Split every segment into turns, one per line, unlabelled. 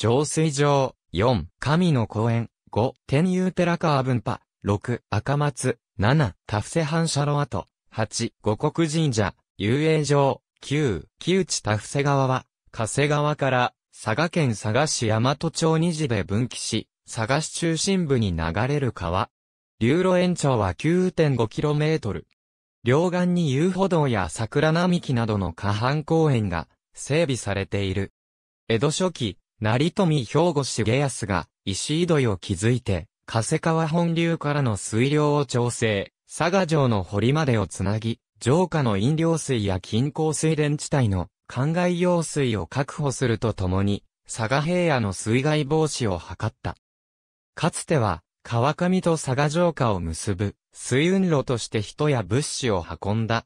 浄水場、4、神の公園、5、天遊寺川文化、6、赤松、7、タフセ反射炉跡、8、五国神社、遊泳場、9、木内タフセ川は、加瀬川から、佐賀県佐賀市大和町次で分岐し、佐賀市中心部に流れる川。流路延長は 9.5km。両岸に遊歩道や桜並木などの河畔公園が整備されている。江戸初期、成富兵庫重康が、石井井を築いて、加瀬川本流からの水量を調整、佐賀城の堀までをつなぎ、城下の飲料水や近郊水田地帯の灌漑用水を確保するとともに、佐賀平野の水害防止を図った。かつては、川上と佐賀城下を結ぶ、水運路として人や物資を運んだ。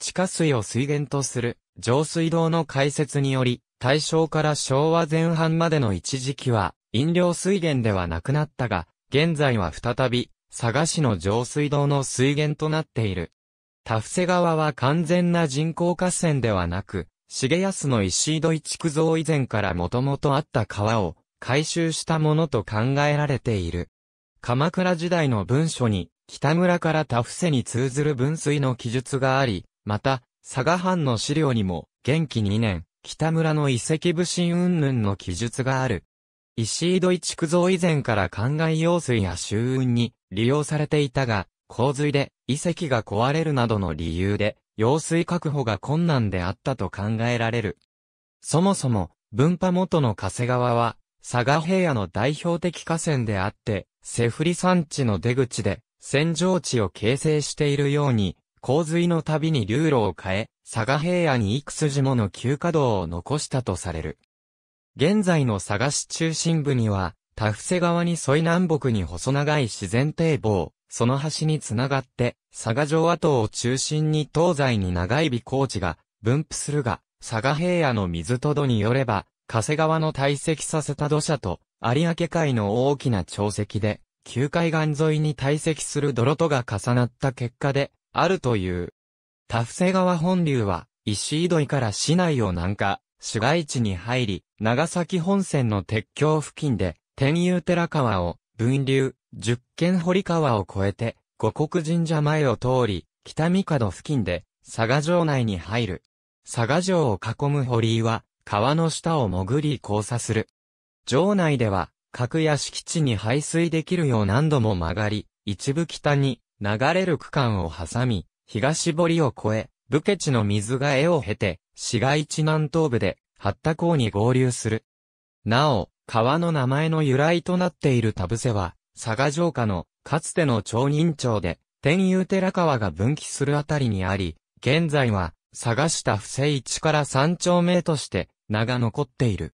地下水を水源とする、上水道の開設により、大正から昭和前半までの一時期は、飲料水源ではなくなったが、現在は再び、佐賀市の上水道の水源となっている。田伏川は完全な人工河川ではなく、重安の石井戸井築造以前からもともとあった川を回収したものと考えられている。鎌倉時代の文書に、北村から田伏に通ずる分水の記述があり、また、佐賀藩の資料にも、元気2年、北村の遺跡不神云々の記述がある。石井戸井築造以前から灌漑用水や周運に利用されていたが、洪水で遺跡が壊れるなどの理由で、用水確保が困難であったと考えられる。そもそも、分派元の加瀬川は、佐賀平野の代表的河川であって、セフリ山地の出口で、扇状地を形成しているように、洪水のたびに流路を変え、佐賀平野に幾筋もの急稼働を残したとされる。現在の佐賀市中心部には、田伏川に沿い南北に細長い自然堤防、その端につながって、佐賀城跡を中心に東西に長い尾高地が分布するが、佐賀平野の水とどによれば、加瀬川の堆積させた土砂と、有明海の大きな潮汐で、旧海岸沿いに堆積する泥とが重なった結果で、あるという。タフセ川本流は、石井戸井から市内を南下、市街地に入り、長崎本線の鉄橋付近で、天佑寺川を、分流、十軒堀川を越えて、五国神社前を通り、北三角付近で、佐賀城内に入る。佐賀城を囲む堀井は、川の下を潜り交差する。城内では、各や敷地に排水できるよう何度も曲がり、一部北に、流れる区間を挟み、東堀を越え、武家地の水が絵を経て、市街地南東部で、八田港に合流する。なお、川の名前の由来となっている田伏は、佐賀城下の、かつての町人町で、天佑寺川が分岐するあたりにあり、現在は、佐賀下不正市から三丁目として、名が残っている。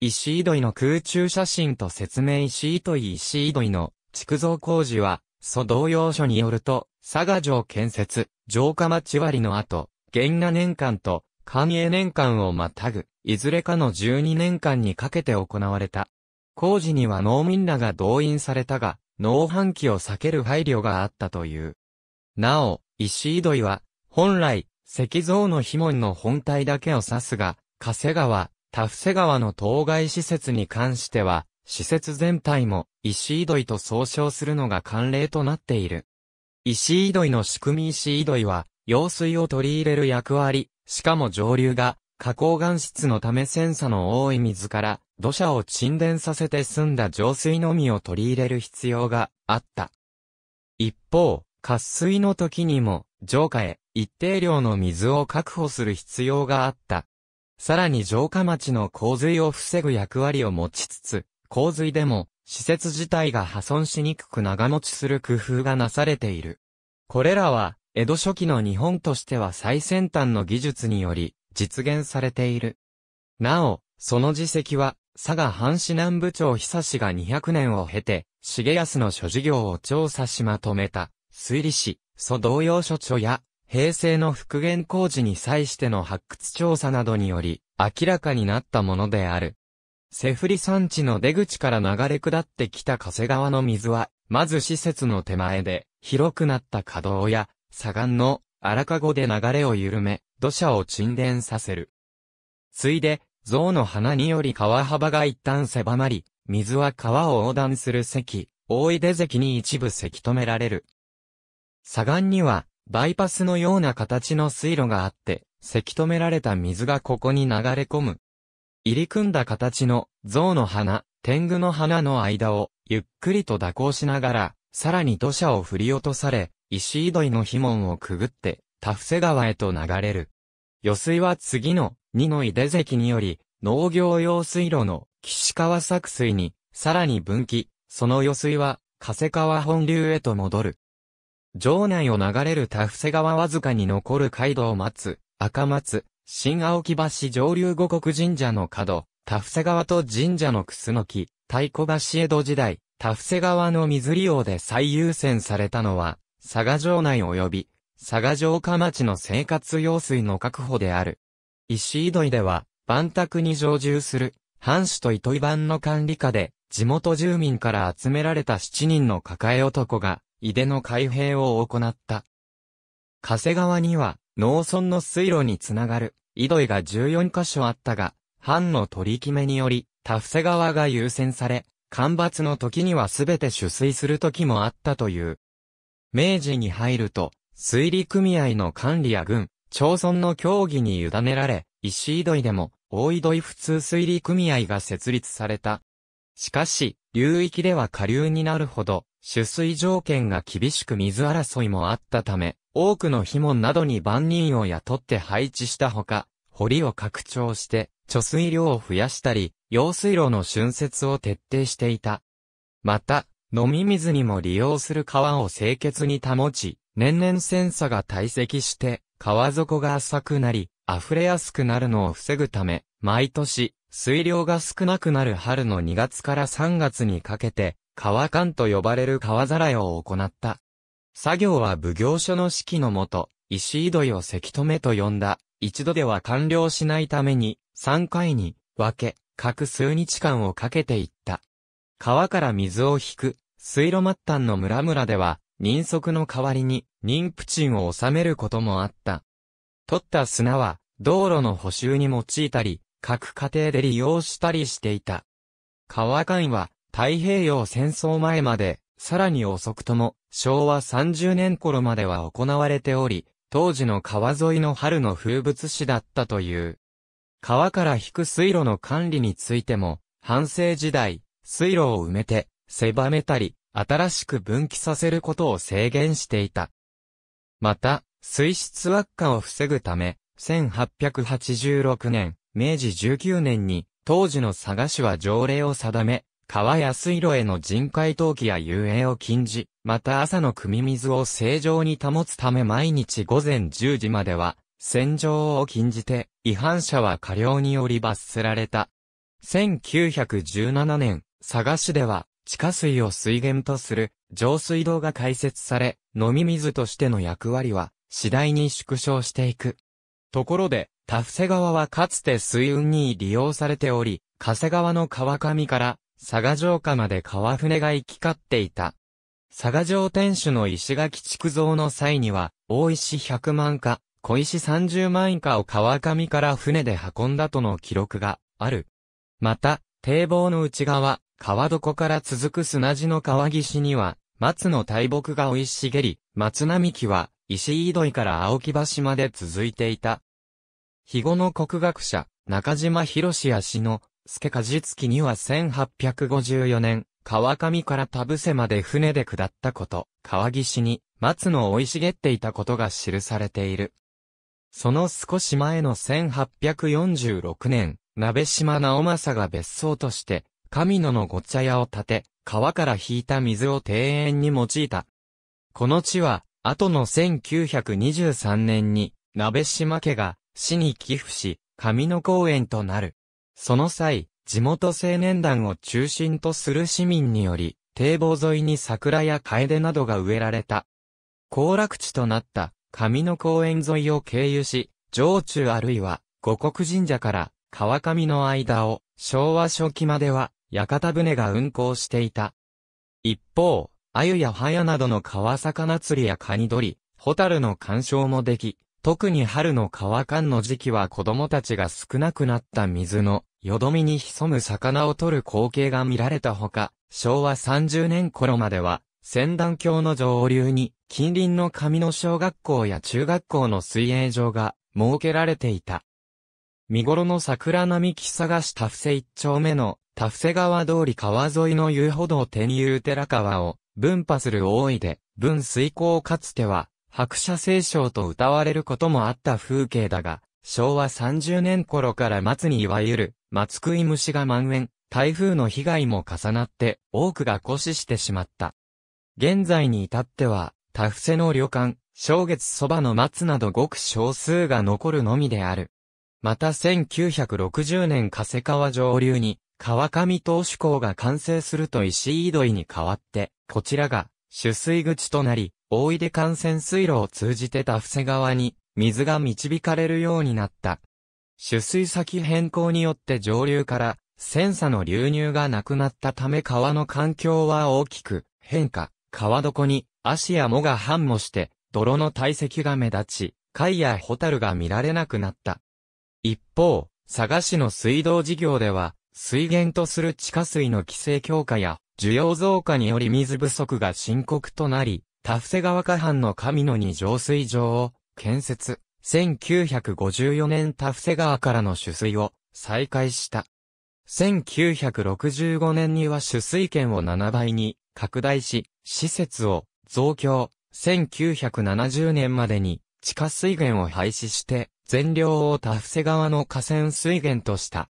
石井戸井の空中写真と説明石井戸井石井戸井の築造工事は、祖同要書によると、佐賀城建設、城下町割の後、元和年間と、寛永年間をまたぐ、いずれかの12年間にかけて行われた。工事には農民らが動員されたが、農繁期を避ける配慮があったという。なお、石井戸井は、本来、石像の碑文の本体だけを指すが、加瀬川、田伏川の当該施設に関しては、施設全体も石井戸井と総称するのが慣例となっている。石井戸井の仕組み石井戸井は、用水を取り入れる役割、しかも上流が、加工岩質のためセンサの多い水から、土砂を沈殿させて澄んだ浄水のみを取り入れる必要があった。一方、渇水の時にも、浄化へ一定量の水を確保する必要があった。さらに浄化町の洪水を防ぐ役割を持ちつつ、洪水でも、施設自体が破損しにくく長持ちする工夫がなされている。これらは、江戸初期の日本としては最先端の技術により、実現されている。なお、その実績は、佐賀藩市南部長久志が200年を経て、重康の諸事業を調査しまとめた、推理士、祖同様諸長や、平成の復元工事に際しての発掘調査などにより、明らかになったものである。セフリ山地の出口から流れ下ってきた加瀬川の水は、まず施設の手前で、広くなった稼働や、砂岩の荒籠で流れを緩め、土砂を沈殿させる。ついで、象の花により川幅が一旦狭まり、水は川を横断する堰、大井出堰に一部せき止められる。砂岩には、バイパスのような形の水路があって、せき止められた水がここに流れ込む。入り組んだ形の象の花、天狗の花の間をゆっくりと蛇行しながら、さらに土砂を振り落とされ、石井戸井の碑門をくぐって、田伏川へと流れる。余水は次の二の井出関により、農業用水路の岸川作水に、さらに分岐、その余水は、加瀬川本流へと戻る。城内を流れる田伏川わずかに残る街道を待つ、赤松、新青木橋上流五国神社の角、田伏川と神社の楠スノ太鼓橋江戸時代、田伏川の水利用で最優先されたのは、佐賀城内及び、佐賀城下町の生活用水の確保である。石井戸井では、万卓に常住する、藩主と糸井版の管理下で、地元住民から集められた7人の抱え男が、井出の開閉を行った。加瀬川には、農村の水路につながる、井戸井が14カ所あったが、藩の取り決めにより、田伏川が優先され、干ばつの時にはすべて取水する時もあったという。明治に入ると、水利組合の管理や軍、町村の協議に委ねられ、石井戸井でも、大井戸井普通水利組合が設立された。しかし、流域では下流になるほど、取水条件が厳しく水争いもあったため、多くの碑文などに万人を雇って配置したほか、堀を拡張して、貯水量を増やしたり、用水路の浚渫を徹底していた。また、飲み水にも利用する川を清潔に保ち、年々センサが堆積して、川底が浅くなり、溢れやすくなるのを防ぐため、毎年、水量が少なくなる春の2月から3月にかけて、川館と呼ばれる川ざらいを行った。作業は奉行所の指揮のもと、石井戸をせき止めと呼んだ、一度では完了しないために、3回に分け、各数日間をかけていった。川から水を引く、水路末端の村々では、人足の代わりに、妊婦賃を納めることもあった。取った砂は、道路の補修に用いたり、各家庭で利用したりしていた。川間は、太平洋戦争前まで、さらに遅くとも、昭和30年頃までは行われており、当時の川沿いの春の風物詩だったという。川から引く水路の管理についても、反省時代、水路を埋めて、狭めたり、新しく分岐させることを制限していた。また、水質悪化を防ぐため、1886年、明治19年に、当時の佐賀市は条例を定め、川や水路への人海投棄や遊泳を禁じ、また朝の汲み水を正常に保つため毎日午前10時までは、洗浄を禁じて、違反者は過料により罰せられた。1917年、佐賀市では、地下水を水源とする浄水道が開設され、飲み水としての役割は次第に縮小していく。ところで、田伏川はかつて水運に利用されており、加瀬川の川上から佐賀城下まで川船が行き交っていた。佐賀城天守の石垣築造の際には、大石百万か、小石三十万かを川上から船で運んだとの記録がある。また、堤防の内側、川床から続く砂地の川岸には、松の大木が生い茂り、松並木は、石井戸井から青木橋まで続いていた。肥後の国学者、中島博史や氏の、助果実きには1854年、川上から田伏まで船で下ったこと、川岸に松の生い茂っていたことが記されている。その少し前の1846年、鍋島直政が別荘として、神野のご茶屋を建て、川から引いた水を庭園に用いた。この地は、後の1923年に、鍋島家が、市に寄付し、神野公園となる。その際、地元青年団を中心とする市民により、堤防沿いに桜や楓などが植えられた。行楽地となった上野公園沿いを経由し、上中あるいは五国神社から川上の間を昭和初期までは屋形船が運航していた。一方、鮎や早などの川魚釣りやカニ取り、ホタルの鑑賞もでき、特に春の川間の時期は子供たちが少なくなった水の、よどみに潜む魚を取る光景が見られたほか、昭和30年頃までは、仙段橋の上流に、近隣の上野小学校や中学校の水泳場が設けられていた。見頃の桜並木探し田伏セ一丁目の田伏川通り川沿いの遊歩道天遊寺川を分派する大井で、分水口かつては白車聖章と歌われることもあった風景だが、昭和30年頃から末にいわゆる、松食い虫が蔓延、台風の被害も重なって多くが枯死してしまった。現在に至っては、タフセの旅館、正月そばの松などごく少数が残るのみである。また1960年加瀬川上流に、川上投手港が完成すると石井井戸井に代わって、こちらが、取水口となり、大井で幹線水路を通じて田伏川に水が導かれるようになった。取水先変更によって上流からセンサの流入がなくなったため川の環境は大きく変化、川床に足や藻が繁茂して泥の堆積が目立ち、貝やホタルが見られなくなった。一方、佐賀市の水道事業では、水源とする地下水の規制強化や需要増加により水不足が深刻となり、タフセ川河畔の神野に浄水場を建設。1954年タフセ川からの取水を再開した。1965年には取水権を7倍に拡大し、施設を増強。1970年までに地下水源を廃止して、全量をタフセ川の河川水源とした。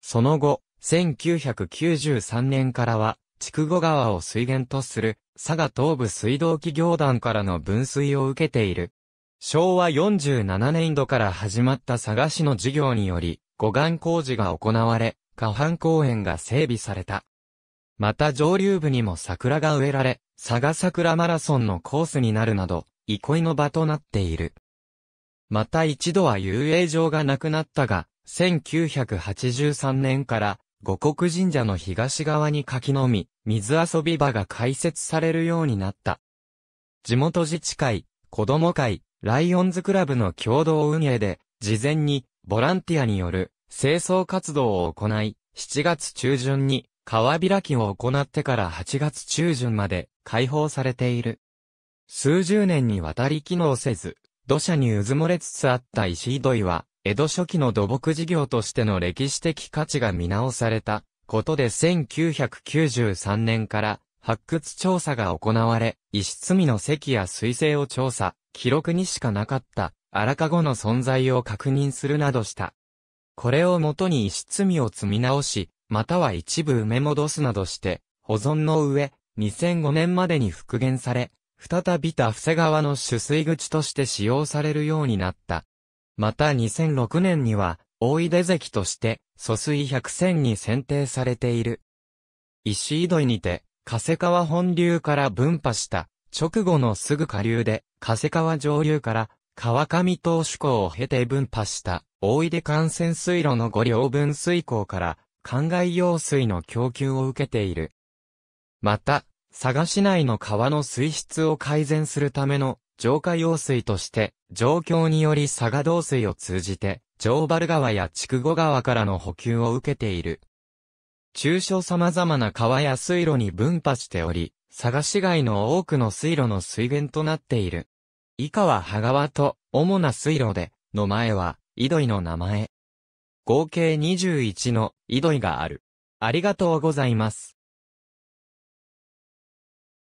その後、1993年からは筑後川を水源とする佐賀東部水道企業団からの分水を受けている。昭和47年度から始まった佐賀市の事業により、護岸工事が行われ、下半公園が整備された。また上流部にも桜が植えられ、佐賀桜マラソンのコースになるなど、憩いの場となっている。また一度は遊泳場がなくなったが、1983年から五国神社の東側に柿のみ、水遊び場が開設されるようになった。地元自治会、子供会、ライオンズクラブの共同運営で、事前にボランティアによる清掃活動を行い、7月中旬に川開きを行ってから8月中旬まで開放されている。数十年にわたり機能せず、土砂に渦漏れつつあった石井土井は、江戸初期の土木事業としての歴史的価値が見直されたことで1993年から発掘調査が行われ、石積みの石や水星を調査、記録にしかなかった荒籠の存在を確認するなどした。これをもとに石積みを積み直し、または一部埋め戻すなどして、保存の上、2005年までに復元され、再び田伏川の取水口として使用されるようになった。また2006年には、大井出関として、疎水百選に選定されている。石井戸井にて、加瀬川本流から分派した、直後のすぐ下流で、加瀬川上流から、川上島主港を経て分派した、大井出幹線水路の五両分水港から、灌漑用水の供給を受けている。また、佐賀市内の川の水質を改善するための浄化用水として、状況により佐賀道水を通じて、上原川や筑後川からの補給を受けている。中小様々な川や水路に分派しており、佐賀市街の多くの水路の水源となっている。以下は羽川と主な水路で、の前は、井戸井の名前。合計21の井戸井がある。ありがとうございます。